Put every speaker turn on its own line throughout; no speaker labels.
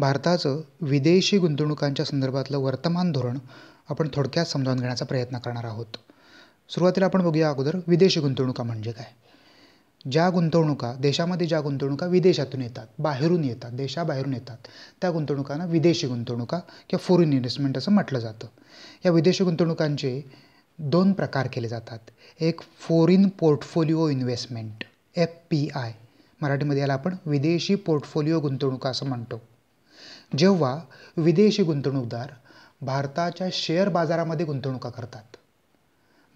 भारताचं विदेशी गुंतवणुकांच्या संदर्भातलं वर्तमान धोरण आपण थोडक्यात समजावून घेण्याचा प्रयत्न करणार आहोत सुरुवातीला आपण बघूया अगोदर विदेशी गुंतवणुका म्हणजे काय ज्या गुंतवणुका देशामध्ये ज्या गुंतवणुका विदेशातून येतात बाहेरून येतात देशाबाहेरून येतात त्या गुंतवणुकांना विदेशी गुंतवणुका किंवा फॉरेन इन्व्हेस्टमेंट असं म्हटलं जातं या विदेशी गुंतवणुकांचे दोन प्रकार केले जातात एक foreign portfolio investment F P I मराठीमध्ये याला आपण विदेशी पोर्टफोलिओ गुंतवणुका असं म्हणतो जेव्हा विदेशी गुंतवणूकदार भारताच्या शेअर बाजारामध्ये गुंतवणुका करतात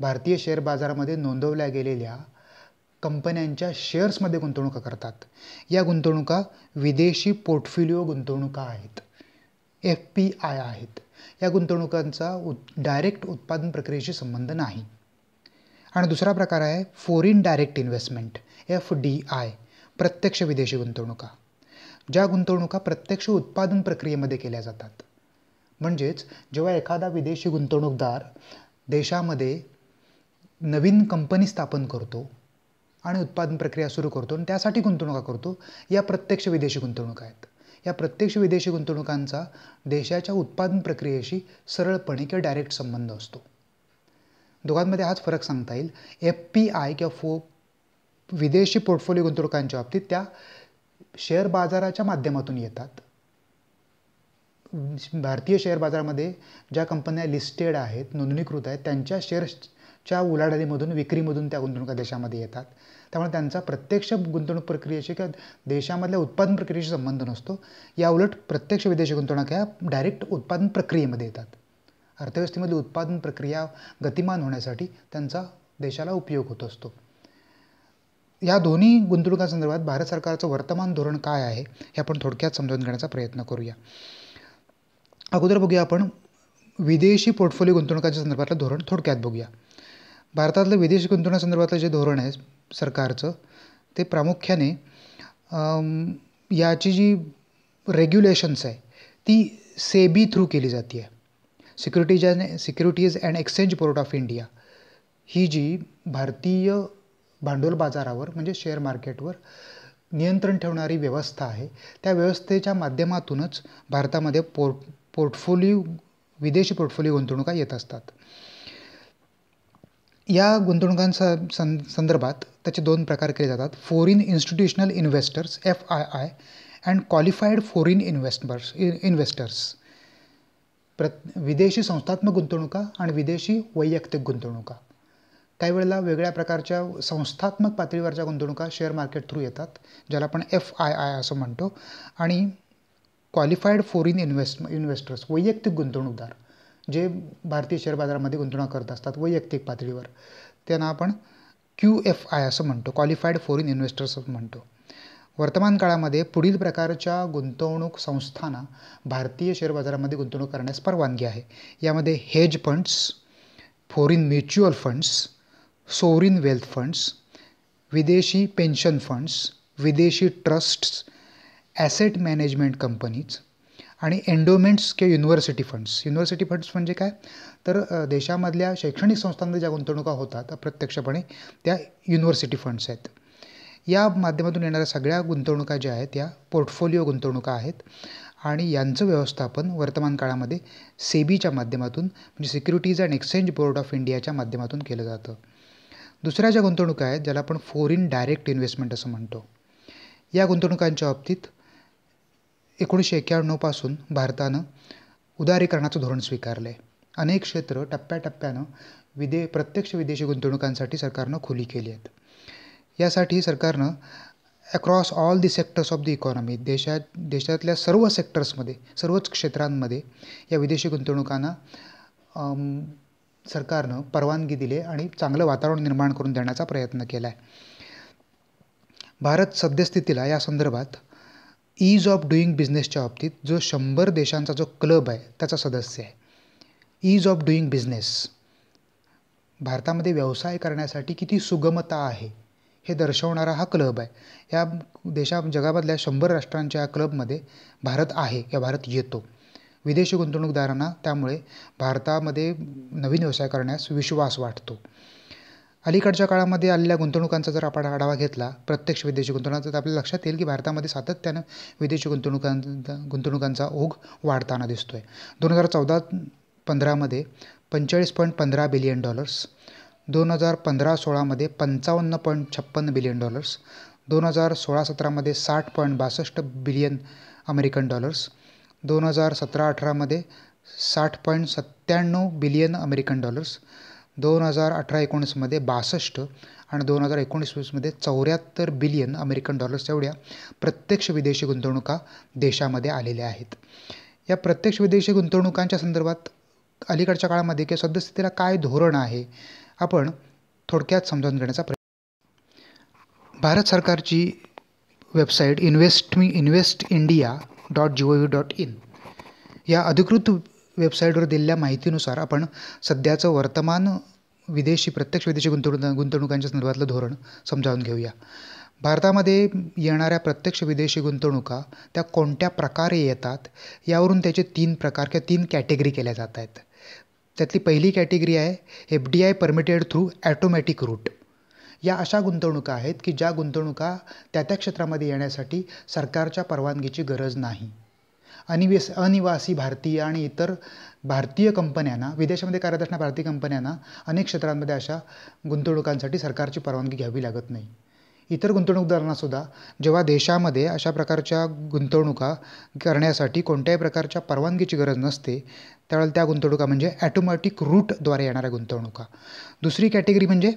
भारतीय शेअर बाजारामध्ये नोंदवल्या गेलेल्या कंपन्यांच्या शेअर्समध्ये गुंतवणुका करतात या गुंतवणुका विदेशी पोर्टफोलिओ गुंतवणुका आहेत एफ पी आय आहेत या गुंतवणुकांचा उ डायरेक्ट उत्पादन प्रक्रियेशी संबंध नाही आणि दुसरा प्रकार आहे foreign direct investment F D I प्रत्यक्ष विदेशी गुंतवणुका ज्या गुंतवणुका प्रत्यक्ष उत्पादन प्रक्रियेमध्ये केल्या जातात म्हणजेच जेव्हा एखादा विदेशी गुंतवणूकदार देशामध्ये नवीन कंपनी स्थापन करतो आणि उत्पादन प्रक्रिया सुरू करतो आणि त्यासाठी गुंतवणुका करतो या प्रत्यक्ष विदेशी गुंतवणूक आहेत या प्रत्यक्ष विदेशी गुंतवणुकांचा देशाच्या उत्पादन प्रक्रियेशी सरळपणे किंवा डायरेक्ट संबंध असतो दोघांमध्ये हाच फरक सांगता येईल एफ पी आय किंवा फो विदेशी पोर्टफोलिओ गुंतवणुकांच्या बाबतीत त्या शेअर बाजाराच्या माध्यमातून येतात भारतीय शेअर बाजारामध्ये ज्या कंपन्या लिस्टेड आहेत नोंदणीकृत आहेत त्यांच्या शेअर्सच्या उलाढालीमधून विक्रीमधून त्या गुंतवणुका देशामध्ये येतात त्यामुळे त्यांचा प्रत्यक्ष गुंतवणूक प्रक्रियेशी किंवा देशामधल्या उत्पादन प्रक्रियेशी संबंध नसतो या उलट प्रत्यक्ष विदेशी गुंतवणूक ह्या डायरेक्ट उत्पादन प्रक्रियेमध्ये येतात अर्थव्यवस्थेमधली उत्पादन प्रक्रिया गतिमान होण्यासाठी त्यांचा देशाला उपयोग होत असतो या दोन्ही गुंतवणुकांसंदर्भात भारत सरकारचं वर्तमान धोरण काय आहे हे आपण थोडक्यात समजून घेण्याचा प्रयत्न करूया अगोदर बघूया आपण विदेशी पोर्टफोलिओ गुंतवणुकाच्या संदर्भातलं धोरण थोडक्यात बघूया भारतातलं विदेशी गुंतवणुकांसंदर्भातलं जे धोरण आहे सरकारचं ते प्रामुख्याने याची जी रेग्युलेशन्स आहे ती सेबी थ्रू केली जाते आहे securities and securities and exchange board of India ही जी भारतीय भांडवल बाजारावर म्हणजे शेअर मार्केटवर नियंत्रण ठेवणारी व्यवस्था आहे त्या व्यवस्थेच्या माध्यमातूनच भारतामध्ये पोर्ट पोर्टफोलिओ विदेशी पोर्टफोलिओ गुंतवणुका येत असतात या गुंतवणुकांचा सं संदर्भात त्याचे दोन प्रकार केले जातात foreign institutional investors F I I and qualified foreign investors investors प्र विदेशी संस्थात्मक गुंतवणुका आणि विदेशी वैयक्तिक गुंतवणुका काही वेळेला वेगळ्या प्रकारच्या संस्थात्मक पातळीवरच्या गुंतवणुका शेअर मार्केट थ्रू येतात ज्याला आपण एफ आय आय असं म्हणतो आणि क्वालिफाईड फॉरिन इन्व्हेस्ट इन्व्हेस्टर्स वैयक्तिक गुंतवणूकदार जे भारतीय शेअर बाजारामध्ये गुंतवणूक करत असतात वैयक्तिक पातळीवर त्यांना आपण क्यू एफ आय असं म्हणतो क्वालिफाईड फॉरिन इन्व्हेस्टर्स म्हणतो वर्तमान काळामध्ये पुढील प्रकारच्या गुंतवणूक संस्थांना भारतीय शेअर बाजारामध्ये गुंतवणूक करण्यास परवानगी आहे यामध्ये hedge funds foreign mutual funds sovereign wealth funds विदेशी पेन्शन फंड्स विदेशी ट्रस्ट्स ॲसेट मॅनेजमेंट कंपनीज आणि एन्डोमेंट्स किंवा युनिव्हर्सिटी फंड्स युनिव्हर्सिटी फंड्स म्हणजे काय तर देशामधल्या शैक्षणिक संस्थांमध्ये ज्या गुंतवणुका होतात अप्रत्यक्षपणे त्या युनिव्हर्सिटी फंड्स आहेत या माध्यमातून येणाऱ्या सगळ्या गुंतवणुका ज्या आहेत या पोर्टफोलिओ गुंतवणुका आहेत आणि यांचं व्यवस्थापन वर्तमान काळामध्ये सेबीच्या माध्यमातून म्हणजे securities and exchange board of इंडियाच्या माध्यमातून केलं जातं दुसऱ्या ज्या गुंतवणुका आहेत ज्याला आपण फॉरिन डायरेक्ट इन्व्हेस्टमेंट असं म्हणतो या गुंतवणुकांच्या बाबतीत एकोणीसशे एक्क्याण्णवपासून भारतानं उदारीकरणाचं धोरण स्वीकारलं आहे अनेक क्षेत्र टप्प्याटप्प्यानं विदे प्रत्यक्ष विदेशी गुंतवणुकांसाठी सरकारनं खुली केली आहेत यासाठी सरकारनं across all the sectors of the economy देशात देशातल्या सर्व सेक्टर्समध्ये सर्वच क्षेत्रांमध्ये या विदेशी गुंतवणुकांना सरकारनं परवानगी दिली आणि चांगलं वातावरण निर्माण करून देण्याचा प्रयत्न केला आहे भारत सद्यस्थितीला या संदर्भात ईज ऑफ डुईंग बिझनेसच्या बाबतीत जो शंभर देशांचा जो क्लब आहे त्याचा सदस्य आहे ईज ऑफ डुईंग बिझनेस भारतामध्ये व्यवसाय करण्यासाठी किती सुगमता आहे हे दर्शवणारा हा क्लब आहे या देशा जगामधल्या शंभर राष्ट्रांच्या या क्लबमध्ये भारत आहे या भारत येतो विदेशी गुंतवणूकदारांना त्यामुळे भारतामध्ये नवीन व्यवसाय करण्यास विश्वास वाटतो अलीकडच्या काळामध्ये आलेल्या गुंतवणुकांचा जर आपण आढावा घेतला प्रत्यक्ष विदेशी गुंतवणूकांचा तर आपल्याला लक्षात येईल की भारतामध्ये सातत्यानं विदेशी गुंतवणुकां गुंतवणुकांचा ओघ वाढताना दिसतो आहे दोन हजार चौदा पंधरामध्ये पंचेचाळीस पॉईंट पंधरा बिलियन डॉलर्स दोन हजार पंधरा सोळामध्ये पंचावन्न पॉईंट छप्पन्न बिलियन डॉलर्स दोन हजार सोळा सतरामध्ये साठ पॉईंट बासष्ट बिलियन अमेरिकन डॉलर्स दोन हजार सतरा अठरामध्ये साठ पॉईंट सत्त्याण्णव बिलियन अमेरिकन डॉलर्स दोन हजार अठरा एकोणीसमध्ये बासष्ट आणि दोन हजार एकोणीस वीसमध्ये चौऱ्याहत्तर बिलियन अमेरिकन डॉलर्स एवढ्या प्रत्यक्ष विदेशी गुंतवणुका देशामध्ये आलेल्या आहेत या प्रत्यक्ष विदेशी गुंतवणुकांच्या संदर्भात अलीकडच्या काळामध्ये किंवा सद्यस्थितीला काय धोरण आहे आपण थोडक्यात समजावून घेण्याचा प्रयत्न भारत सरकारची वेबसाईट इन्व्हेस्ट मी invest India dot G O V dot in या अधिकृत वेबसाईटवर दिलेल्या माहितीनुसार आपण सध्याचं वर्तमान विदेशी प्रत्यक्ष विदेशी गुंतवणूक गुंतवणुकांच्या संदर्भातलं धोरण समजावून घेऊया भारतामध्ये येणाऱ्या प्रत्यक्ष विदेशी गुंतवणुका त्या कोणत्या प्रकारे येतात यावरून त्याचे तीन प्रकार किंवा तीन कॅटेगरी केल्या जात आहेत त्यातली पहिली कॅटेगरी आहे F D I permitted through automatic route या अशा गुंतवणुका आहेत की ज्या गुंतवणुका त्या त्या क्षेत्रामध्ये येण्यासाठी सरकारच्या परवानगीची गरज नाही अनिवेस अनिवासी भारतीय आणि इतर भारतीय कंपन्यांना विदेशामध्ये कार्यरत असणाऱ्या भारतीय कंपन्यांना अनेक क्षेत्रांमध्ये अशा गुंतवणुकांसाठी सरकारची परवानगी घ्यावी लागत नाही इतर गुंतवणूकदारांनासुद्धा जेव्हा देशामध्ये अशा प्रकारच्या गुंतवणुका करण्यासाठी कोणत्याही प्रकारच्या परवानगीची गरज नसते त्यावेळेला त्या गुंतवणुका म्हणजे ॲटोमॅटिक रूटद्वारे येणाऱ्या गुंतवणुका दुसरी कॅटेगरी म्हणजे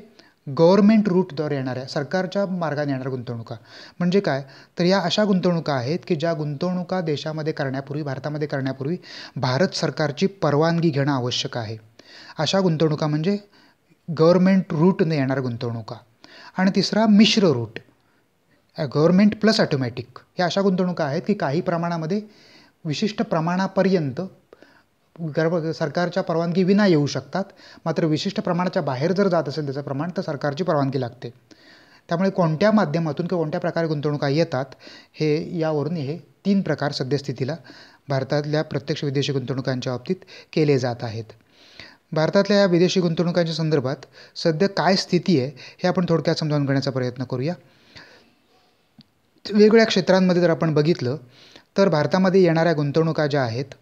गव्हर्मेंट रूटद्वारे येणाऱ्या सरकारच्या मार्गाने येणाऱ्या गुंतवणुका म्हणजे काय तर या अशा गुंतवणुका आहेत की ज्या गुंतवणुका देशामध्ये करण्यापूर्वी भारतामध्ये करण्यापूर्वी भारत सरकारची परवानगी घेणं आवश्यक आहे अशा गुंतवणुका म्हणजे गव्हर्मेंट रूटने येणार गुंतवणुका आणि तिसरा मिश्र रूट गव्हर्मेंट प्लस ॲटोमॅटिक या अशा गुंतवणुका आहेत की काही प्रमाणामध्ये विशिष्ट प्रमाणापर्यंत गर्भ सरकारच्या परवानगी विना येऊ शकतात मात्र विशिष्ट प्रमाणाच्या बाहेर जर जात असेल त्याचं प्रमाण तर सरकारची परवानगी लागते त्यामुळे कोणत्या माध्यमातून किंवा कोणत्या प्रकारे गुंतवणुका येतात हे यावरून हे तीन प्रकार सद्यस्थितीला भारतातल्या प्रत्यक्ष विदेशी गुंतवणुकांच्या बाबतीत केले जात आहेत भारतातल्या या विदेशी गुंतवणुकांच्या संदर्भात सध्या काय स्थिती आहे हे आपण थोडक्यात समजावून घेण्याचा प्रयत्न करूया वेगवेगळ्या क्षेत्रांमध्ये जर आपण बघितलं तर भारतामध्ये येणाऱ्या गुंतवणुका ज्या आहेत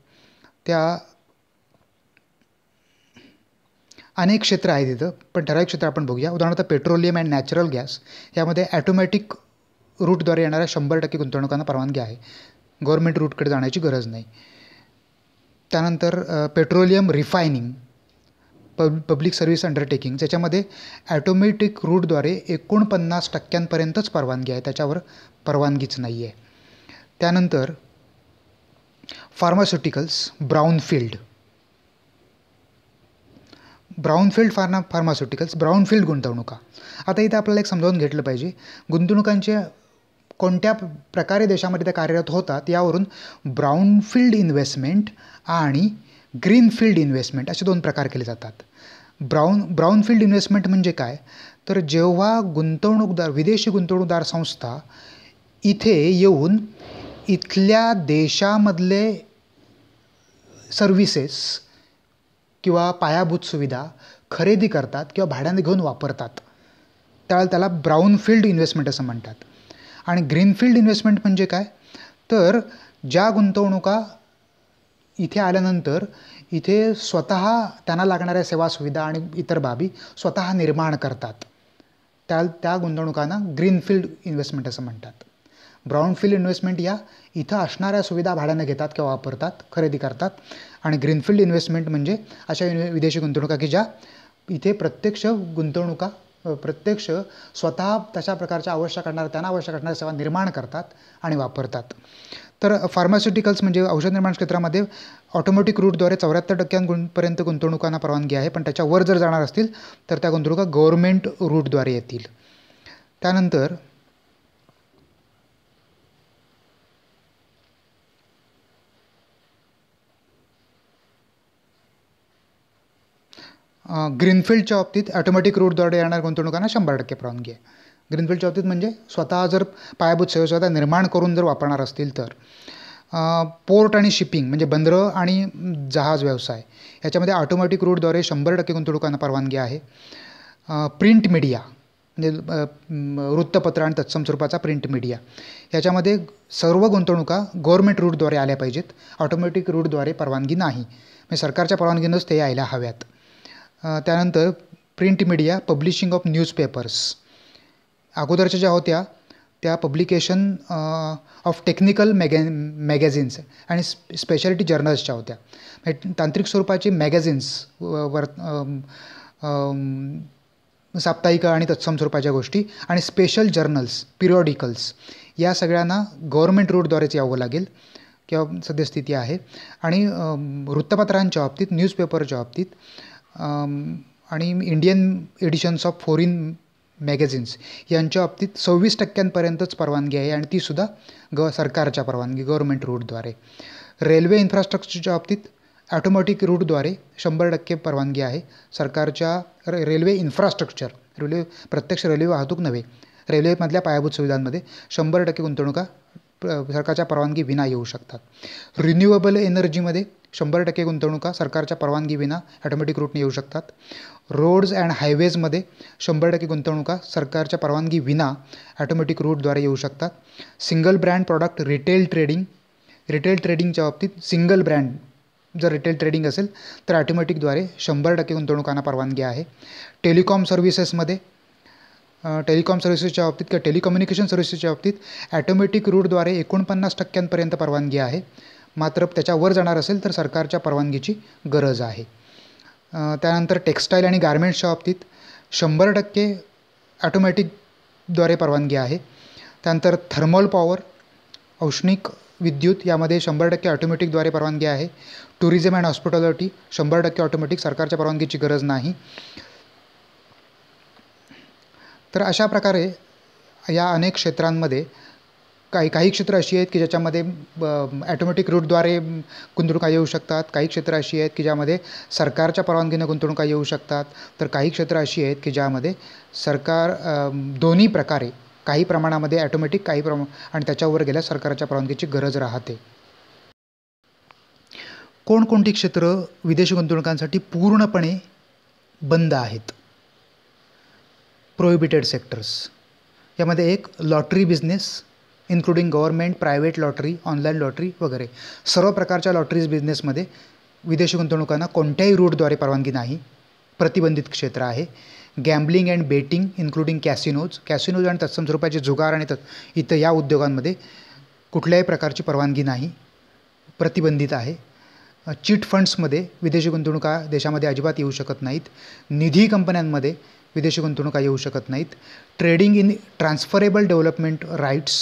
त्या अनेक क्षेत्र आहेत तिथं पण ठराविक क्षेत्र आपण बघूया उदाहरणार्थ पेट्रोलियम अँड नॅचरल गॅस यामध्ये ॲटोमॅटिक रूटद्वारे येणाऱ्या शंभर टक्के गुंतवणुकांना परवानगी आहे गव्हर्मेंट रूटकडे जाण्याची गरज नाही त्यानंतर petroleum refining pub public service undertaking ज्याच्यामध्ये ॲटोमॅटिक रूटद्वारे एकोणपन्नास टक्क्यांपर्यंतच परवानगी आहे त्याच्यावर परवानगीच नाही आहे त्यानंतर pharmaceuticals brown field brownfield pharma pharmaceuticals brownfield गुंतवणुका आता इथे आपल्याला एक समजावून घेतलं पाहिजे गुंतवणुकांचे कोणत्या प्रकारे देशामध्ये त्या कार्यरत होतात यावरून ब्राऊनफील्ड इन्व्हेस्टमेंट आणि ग्रीनफील्ड इन्व्हेस्टमेंट असे दोन प्रकार केले जातात ब्राऊन ब्राऊनफील्ड इन्व्हेस्टमेंट म्हणजे काय तर जेव्हा गुंतवणूकदार विदेशी गुंतवणूकदार संस्था इथे येऊन इथल्या देशामधले सर्व्हिसेस किंवा पायाभूत सुविधा खरेदी करतात किंवा भाड्याने घेऊन वापरतात त्यावेळेला त्याला ब्राऊनफील्ड इन्व्हेस्टमेंट असं म्हणतात आणि ग्रीनफील्ड इन्व्हेस्टमेंट म्हणजे काय तर ज्या गुंतवणुका इथे आल्यानंतर इथे स्वतः त्यांना लागणाऱ्या सेवा सुविधा आणि इतर बाबी स्वतः निर्माण करतात त्या त्या गुंतवणुकांना ग्रीनफील्ड इन्व्हेस्टमेंट असं म्हणतात ब्राऊनफिल्ड इन्व्हेस्टमेंट या इथं असणाऱ्या सुविधा भाड्यानं घेतात किंवा वापरतात खरेदी करतात आणि ग्रीनफील्ड इन्व्हेस्टमेंट म्हणजे अशा विदेशी गुंतवणुका की ज्या इथे प्रत्यक्ष गुंतवणुका प्रत्यक्ष स्वतः तशा प्रकारच्या आवश्यक करणाऱ्या त्यांना आवश्यक करणाऱ्या सेवा निर्माण करतात आणि वापरतात तर फार्मास्युटिकल्स म्हणजे औषध निर्माण क्षेत्रामध्ये ऑटोमॅटिक रूटद्वारे चौऱ्याहत्तर टक्क्यांपर्यंत गुंतवणुकांना परवानगी आहे पण त्याच्यावर जर जाणार असतील तर त्या गुंतवणुका गव्हर्मेंट रूटद्वारे येतील त्यानंतर ग्रीनफील्डच्या बाबतीत ॲटोमॅटिक रूटद्वारे येणार गुंतवणुकांना शंभर टक्के परवानगी आहे ग्रीनफील्डच्या बाबतीत म्हणजे स्वतः जर पायाभूत स्वतः निर्माण करून जर वापरणार असतील तर पोर्ट आणि शिपिंग म्हणजे बंदरं आणि जहाज व्यवसाय याच्यामध्ये ऑटोमॅटिक रूटद्वारे शंभर टक्के गुंतवणुकांना परवानगी आहे प्रिंट मीडिया म्हणजे वृत्तपत्र आणि तत्सम स्वरूपाचा प्रिंट मीडिया याच्यामध्ये सर्व गुंतवणुका गव्हर्मेंट रूटद्वारे आल्या पाहिजेत ऑटोमॅटिक रूटद्वारे परवानगी नाही म्हणजे सरकारच्या परवानगीनंच ते यायला हव्यात त्यानंतर print media publishing of newspapers अगोदरच्या ज्या होत्या त्या publication of technical mag magazines आणि स्पेशालिटी जर्नल्सच्या होत्या म्हणजे तांत्रिक स्वरूपाची मॅगॅझिन्स वर साप्ताहिका आणि तत्सम स्वरूपाच्या गोष्टी आणि स्पेशल जर्नल्स पिरियॉडिकल्स या सगळ्यांना गव्हर्मेंट रूटद्वारेच यावं लागेल किंवा सद्यस्थिती आहे आणि वृत्तपत्रांच्या बाबतीत न्यूजपेपरच्या बाबतीत आणि Indian editions of foreign magazines यांच्या बाबतीत सव्वीस टक्क्यांपर्यंतच परवानगी आहे आणि तीसुद्धा ग सरकारच्या परवानगी गव्हर्मेंट रूटद्वारे रेल्वे इन्फ्रास्ट्रक्चरच्या बाबतीत ॲटोमॅटिक रूटद्वारे शंभर टक्के परवानगी आहे सरकारच्या रे रेल्वे इन्फ्रास्ट्रक्चर रेल्वे प्रत्यक्ष रेल्वे वाहतूक नव्हे रेल्वेमधल्या पायाभूत सुविधांमध्ये शंभर टक्के गुंतवणुका सरकारच्या परवानगी विना येऊ शकतात रिन्युएबल एनर्जीमध्ये शंभर टक्के गुंतवणुका सरकारच्या विना ॲटोमॅटिक रूटने येऊ शकतात रोड्स अँड हायवेजमध्ये शंभर टक्के गुंतवणुका सरकारच्या विना ॲटोमॅटिक रूटद्वारे येऊ शकतात single brand product retail trading retail ट्रेडिंगच्या बाबतीत सिंगल ब्रँड जर रिटेल ट्रेडिंग असेल तर ॲटोमॅटिकद्वारे शंभर टक्के गुंतवणुकांना परवानगी आहे टेलिकॉम सर्व्हिसेसमध्ये टेलिकॉम सर्व्हिसेसच्या बाबतीत किंवा टेलिकम्युनिकेशन सर्व्हिसेसच्या बाबतीत ॲटोमॅटिक रूटद्वारे एकोणपन्नास टक्क्यांपर्यंत परवानगी आहे मात्र त्याच्यावर जाणार असेल तर सरकारच्या परवानगीची गरज आहे त्यानंतर टेक्स्टाईल आणि गारमेंट्सच्या बाबतीत शंभर टक्के ॲटोमॅटिकद्वारे परवानगी आहे त्यानंतर थर्मल पॉवर औष्णिक विद्युत यामध्ये शंभर टक्के ऑटोमॅटिकद्वारे परवानगी आहे टुरिझम अँड हॉस्पिटॅलिटी शंभर टक्के ऑटोमॅटिक सरकारच्या परवानगीची गरज नाही तर अशा प्रकारे या अनेक क्षेत्रांमध्ये काही काही क्षेत्र अशी आहेत की ज्याच्यामध्ये ॲटोमॅटिक रूटद्वारे गुंतवणुका येऊ शकतात काही क्षेत्र अशी आहेत की ज्यामध्ये सरकारच्या परवानगीनं गुंतवणुका येऊ शकतात तर काही क्षेत्र अशी आहेत की ज्यामध्ये सरकार दोन्ही प्रकारे काही प्रमाणामध्ये ॲटोमॅटिक काही प्रमा आणि त्याच्यावर गेल्या सरकारच्या परवानगीची गरज राहते कोणकोणती क्षेत्र विदेशी गुंतवणुकांसाठी पूर्णपणे बंद आहेत प्रोहिबिटेड सेक्टर्स यामध्ये एक lottery business including government private lottery online lottery वगैरे सर्व प्रकारच्या लॉटरीज बिझनेसमध्ये विदेशी गुंतवणुकांना कोणत्याही रूटद्वारे परवानगी नाही प्रतिबंधित क्षेत्र आहे gambling and betting including casinos casinos आणि तत्सम स्वरूपाचे जुगार आणि तत् इथं या उद्योगांमध्ये कुठल्याही प्रकारची परवानगी नाही प्रतिबंधित आहे चिट फंड्समध्ये विदेशी गुंतवणुका देशामध्ये अजिबात येऊ शकत नाहीत निधी कंपन्यांमध्ये विदेशी गुंतवणुका येऊ शकत नाहीत trading in transferable development rights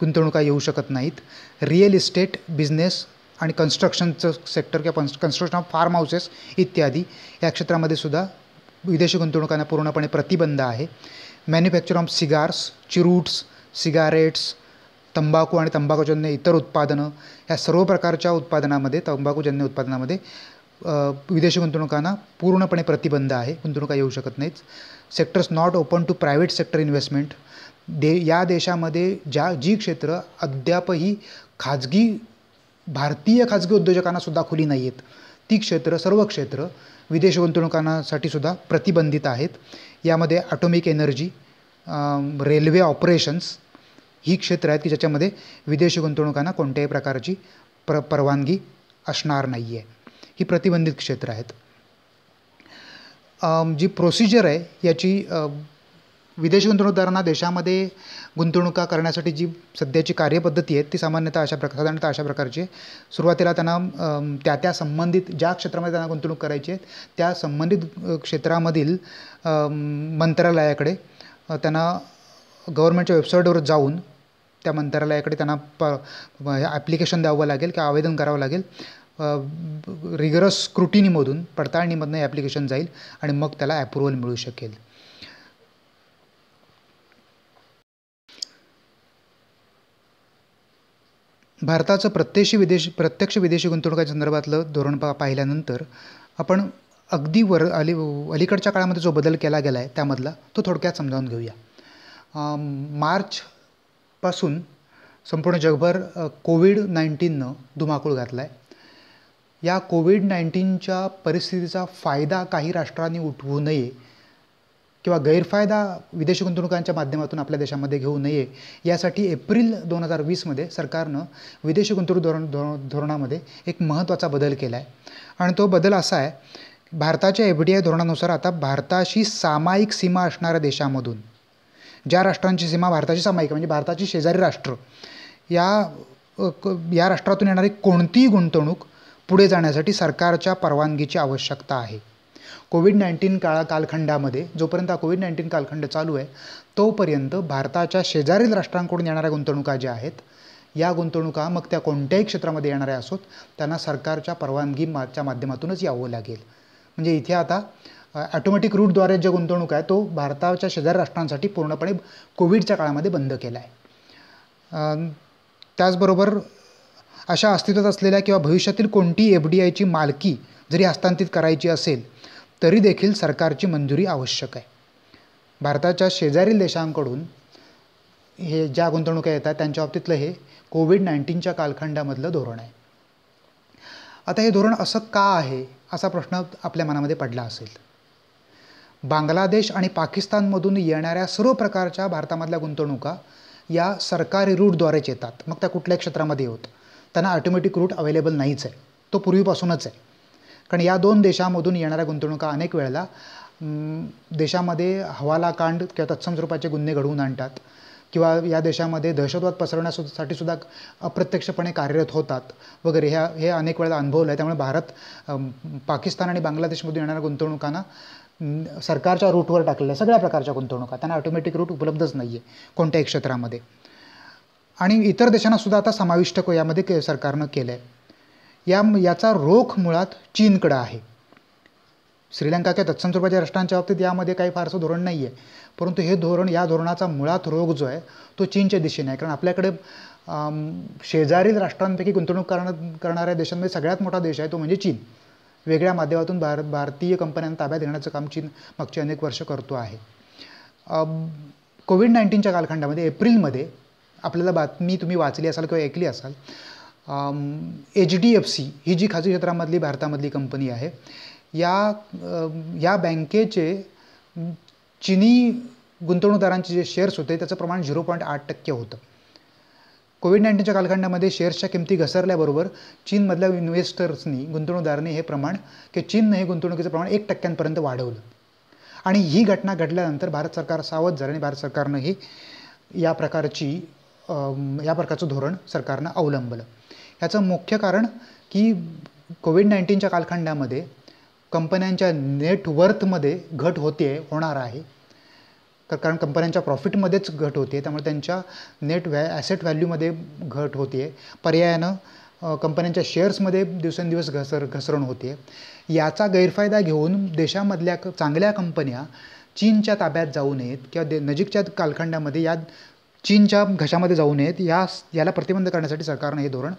गुंतवणुका येऊ शकत नाहीत रिअल इस्टेट बिझनेस आणि कन्स्ट्रक्शनचं सेक्टर किंवा कन्स् कन्स्ट्रक्शन ऑफ फार्म हाऊसेस इत्यादी या क्षेत्रामध्ये सुद्धा विदेशी गुंतवणुकांना पूर्णपणे प्रतिबंध आहे manufacture of cigars cheroots cigarettes तंबाखू आणि तंबाखूजन्य इतर उत्पादनं या सर्व प्रकारच्या उत्पादनामध्ये तंबाखूजन्य उत्पादनामध्ये विदेशी गुंतवणुकांना पूर्णपणे प्रतिबंध आहे गुंतवणुका येऊ शकत नाहीत sectors not open to private sector investment दे या देशामध्ये ज्या जी क्षेत्र अद्यापही खाजगी भारतीय खाजगी उद्योजकांनासुद्धा खुली नाही आहेत ती क्षेत्र सर्व क्षेत्र विदेश गुंतवणुकांसाठी सुद्धा प्रतिबंधित आहेत यामध्ये ॲटोमिक एनर्जी रेल्वे ऑपरेशन्स ही क्षेत्र आहेत की ज्याच्यामध्ये विदेशी गुंतवणुकांना कोणत्याही प्रकारची प्र परवानगी असणार नाही आहे ही प्रतिबंधित क्षेत्र आहेत जी प्रोसिजर आहे याची विदेशी गुंतवणूकदारांना देशामध्ये गुंतवणुका करण्यासाठी जी सध्याची कार्यपद्धती आहे ती सामान्यतः अशा प्रकार साधारणतः अशा प्रकारची सुरुवातीला त्यांना त्या त्या संबंधित ज्या क्षेत्रामध्ये त्यांना गुंतवणूक करायची आहे त्या संबंधित क्षेत्रामधील मंत्रालयाकडे त्यांना गव्हर्नमेंटच्या वेबसाईटवर जाऊन त्या मंत्रालयाकडे त्यांना प ॲप्लिकेशन द्यावं लागेल किंवा आवेदन करावं लागेल रिगरस स्क्रुटिनीमधून पडताळणीमधनं ॲप्लिकेशन जाईल आणि मग त्याला ॲप्रुव्हल मिळू शकेल भारताचं प्रत्यक्ष विदेश प्रत्यक्ष विदेशी गुंतवणुकीच्या संदर्भातलं धोरण पा पाहिल्यानंतर आपण अगदी वर अली अलीकडच्या काळामध्ये जो बदल केला गेला आहे त्यामधला तो थोडक्यात समजावून घेऊया मार्चपासून संपूर्ण जगभर कोविड नाईन्टीननं धुमाकूळ घातला आहे या कोविड नाईन्टीनच्या परिस्थितीचा फायदा काही राष्ट्रांनी उठवू नये किंवा गैरफायदा विदेशी गुंतवणुकांच्या माध्यमातून आपल्या देशामध्ये घेऊ नये यासाठी एप्रिल दोन हजार वीसमध्ये सरकारनं विदेशी गुंतवणूक धोरण धोरणामध्ये एक महत्त्वाचा बदल केला आहे आणि तो बदल असा आहे भारताच्या एफ डी आय धोरणानुसार आता भारताशी सामायिक सीमा असणाऱ्या देशामधून ज्या राष्ट्रांची सीमा भारताची सामायिक म्हणजे भारताची शेजारी राष्ट्र या या राष्ट्रातून येणारी कोणतीही गुंतवणूक पुढे जाण्यासाठी सरकारच्या परवानगीची आवश्यकता आहे कोविड नाईन्टीन काळा कालखंडामध्ये जोपर्यंत हा कोविड नाईन्टीन कालखंड चालू आहे तोपर्यंत भारताच्या शेजारील राष्ट्रांकडून येणाऱ्या गुंतवणुका ज्या आहेत या गुंतवणुका मग त्या कोणत्याही क्षेत्रामध्ये येणाऱ्या असोत त्यांना सरकारच्या परवानगी माच्या माध्यमातूनच यावं लागेल म्हणजे इथे आता ॲटोमॅटिक रूटद्वारे जे गुंतवणूक आहे तो भारताच्या शेजारी राष्ट्रांसाठी पूर्णपणे कोविडच्या काळामध्ये बंद केला आहे त्याचबरोबर अशा अस्तित्वात असलेल्या किंवा भविष्यातील कोणती एफ डी आयची मालकी जरी हस्तांतरित करायची असेल तरी देखील सरकारची मंजुरी आवश्यक आहे भारताच्या शेजारील देशांकडून हे ज्या गुंतवणुका येतात त्यांच्या बाबतीतलं हे कोविड नाईन्टीनच्या कालखंडामधलं धोरण आहे आता हे धोरण असं का आहे असा प्रश्न आपल्या मनामध्ये पडला असेल बांगलादेश आणि पाकिस्तानमधून येणाऱ्या सर्व प्रकारच्या भारतामधल्या गुंतवणुका या सरकारी रूटद्वारेच येतात मग त्या कुठल्या क्षेत्रामध्ये होत त्यांना ऑटोमॅटिक रूट अवेलेबल नाहीच आहे तो पूर्वीपासूनच आहे कारण या दोन देशामधून येणाऱ्या गुंतवणुका अनेक वेळेला देशामध्ये हवालाकांड किंवा तत्सम स्वरूपाचे गुन्हे घडवून आणतात किंवा या देशामध्ये दहशतवाद पसरवण्यासाठी सुद्धा अप्रत्यक्षपणे कार्यरत होतात वगैरे ह्या हे अनेक वेळेला अनुभवलं आहे त्यामुळे भारत पाकिस्तान आणि बांगलादेशमधून येणाऱ्या गुंतवणुकांना सरकारच्या रूटवर टाकलेल्या सगळ्या प्रकारच्या गुंतवणुका त्यांना ऑटोमॅटिक रूट उपलब्धच नाही आहे कोणत्याही क्षेत्रामध्ये आणि इतर देशांनासुद्धा आता समाविष्ट यामध्ये के सरकारनं केलं आहे या याचा रोख मुळात चीनकडं आहे श्रीलंका किंवा तत्सम स्वरूपाच्या राष्ट्रांच्या बाबतीत यामध्ये काही फारसं धोरण नाही आहे परंतु हे धोरण या धोरणाचा मुळात रोग जो आहे तो चीनच्या दिशेने आहे कारण आपल्याकडे शेजारील राष्ट्रांपैकी गुंतवणूक करण करणाऱ्या देशांमध्ये सगळ्यात मोठा देश आहे तो म्हणजे चीन वेगळ्या माध्यमातून भारत भारतीय कंपन्यांना ताब्यात घेण्याचं काम चीन मागची अनेक वर्ष करतो आहे कोविड नाईन्टीनच्या कालखंडामध्ये एप्रिलमध्ये आपल्याला बातमी तुम्ही वाचली असाल किंवा ऐकली असाल एच डी एफ सी ही जी खाजगी क्षेत्रामधली भारतामधली कंपनी आहे या या बँकेचे चिनी गुंतवणूकदारांचे जे शेअर्स होते त्याचं प्रमाण झिरो पॉईंट आठ टक्के होतं कोविड नाईन्टीनच्या कालखंडामध्ये शेअर्सच्या किमती घसरल्याबरोबर चीनमधल्या इन्व्हेस्टर्सनी गुंतवणूकदारांनी हे प्रमाण की चीननं हे गुंतवणुकीचं प्रमाण एक टक्क्यांपर्यंत वाढवलं आणि ही घटना घडल्यानंतर भारत सरकार सावध झालं आणि भारत सरकारनंही या प्रकारची या प्रकारचं धोरण सरकारनं अवलंबलं याचं मुख्य कारण की कोविड नाईन्टीनच्या कालखंडामध्ये कंपन्यांच्या नेटवर्थमध्ये घट होते होणार आहे कारण कंपन्यांच्या प्रॉफिटमध्येच घट होते त्यामुळे त्यांच्या नेट व्हॅ ॲसेट व्हॅल्यूमध्ये घट होते पर्यायानं कंपन्यांच्या शेअर्समध्ये दिवसेंदिवस घसर घसरण होते याचा गैरफायदा घेऊन देशामधल्या चांगल्या कंपन्या चीनच्या ताब्यात जाऊ नयेत किंवा दे नजीकच्या कालखंडामध्ये या चीनच्या घशामध्ये जाऊ नयेत या याला प्रतिबंध करण्यासाठी सरकारनं हे धोरण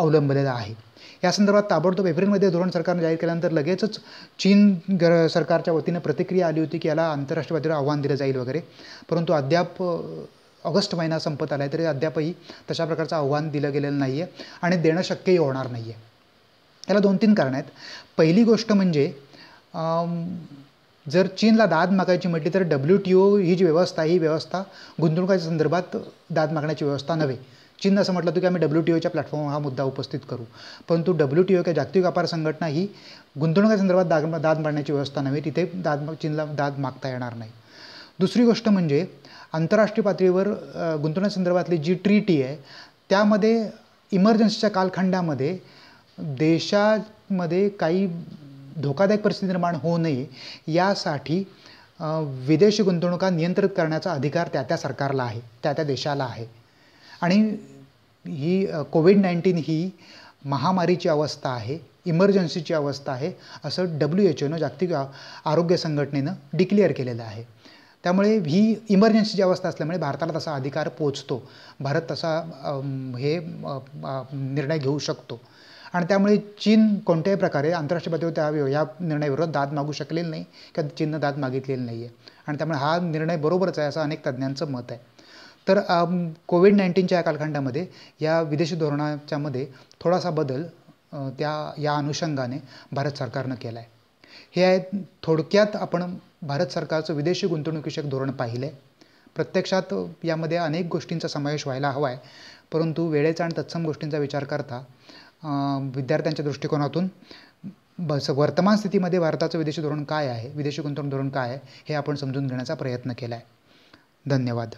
अवलंबलेला आहे या संदर्भात ताबडतोब एप्रिलमध्ये धोरण सरकारने जाहीर केल्यानंतर लगेचच चीन गर सरकारच्या वतीनं प्रतिक्रिया आली होती की याला आंतरराष्ट्रीयवादीवर आव्हान दिलं जाईल वगैरे परंतु अद्याप ऑगस्ट महिना संपत आला आहे तरी अद्यापही तशा प्रकारचं आव्हान दिलं गेलेलं नाही आहे आणि देणं शक्यही होणार नाही आहे याला दोन तीन कारणं आहेत पहिली गोष्ट म्हणजे जर चीनला दाद मागायची म्हटली तर डब्ल्यू टी ओ ही जी व्यवस्था ही व्यवस्था गुंतवणुकाच्या संदर्भात दाद मागण्याची व्यवस्था नव्हे चीननं असं म्हटलं होतं की आम्ही डब्ल्यू टी ओच्या प्लॅटफॉर्म हा मुद्दा उपस्थित करू परंतु डब्ल्यू टी ओ किंवा जागतिक व्यापार संघटना ही गुंतवणुकीसंदर्भात दाग दाद मांडण्याची व्यवस्था नव्हे तिथे दाद चीनला दाद मागता येणार नाही दुसरी गोष्ट म्हणजे आंतरराष्ट्रीय पातळीवर गुंतवणुकीसंदर्भातली जी ट्रीटी आहे त्यामध्ये इमर्जन्सीच्या कालखंडामध्ये देशामध्ये काही धोकादायक परिस्थिती निर्माण होऊ नये यासाठी विदेशी गुंतवणुका नियंत्रित करण्याचा अधिकार त्या त्या सरकारला आहे त्या त्या देशाला आहे आणि ही कोविड नाईन्टीन ही महामारीची अवस्था आहे इमर्जन्सीची अवस्था आहे असं डब्ल्यू एच ओनं जागतिक आरोग्य संघटनेनं डिक्लेअर केलेलं आहे त्यामुळे ही इमर्जन्सीची अवस्था असल्यामुळे भारताला तसा अधिकार पोचतो भारत तसा हे निर्णय घेऊ शकतो आणि त्यामुळे चीन कोणत्याही प्रकारे आंतरराष्ट्रीय पातळीवर त्या या निर्णयाविरोधात दाद मागू शकलेली नाही किंवा चीननं दाद मागितलेली नाही आहे आणि त्यामुळे हा निर्णय बरोबरच आहे असं अनेक तज्ज्ञांचं मत आहे तर कोविड नाईन्टीनच्या या कालखंडामध्ये या विदेशी धोरणाच्यामध्ये थोडासा बदल त्या या अनुषंगाने भारत सरकारनं केला आहे हे आहे थोडक्यात आपण भारत सरकारचं विदेशी गुंतवणुकीचे धोरण पाहिलं आहे प्रत्यक्षात यामध्ये अनेक गोष्टींचा समावेश व्हायला हवा आहे परंतु वेळेचा आणि तत्सम गोष्टींचा विचार करता विद्यार्थ्यांच्या दृष्टिकोनातून बस वर्तमान स्थितीमध्ये भारताचं विदेशी धोरण काय आहे विदेशी गुंतवणूक धोरण काय आहे हे आपण समजून घेण्याचा प्रयत्न केला आहे धन्यवाद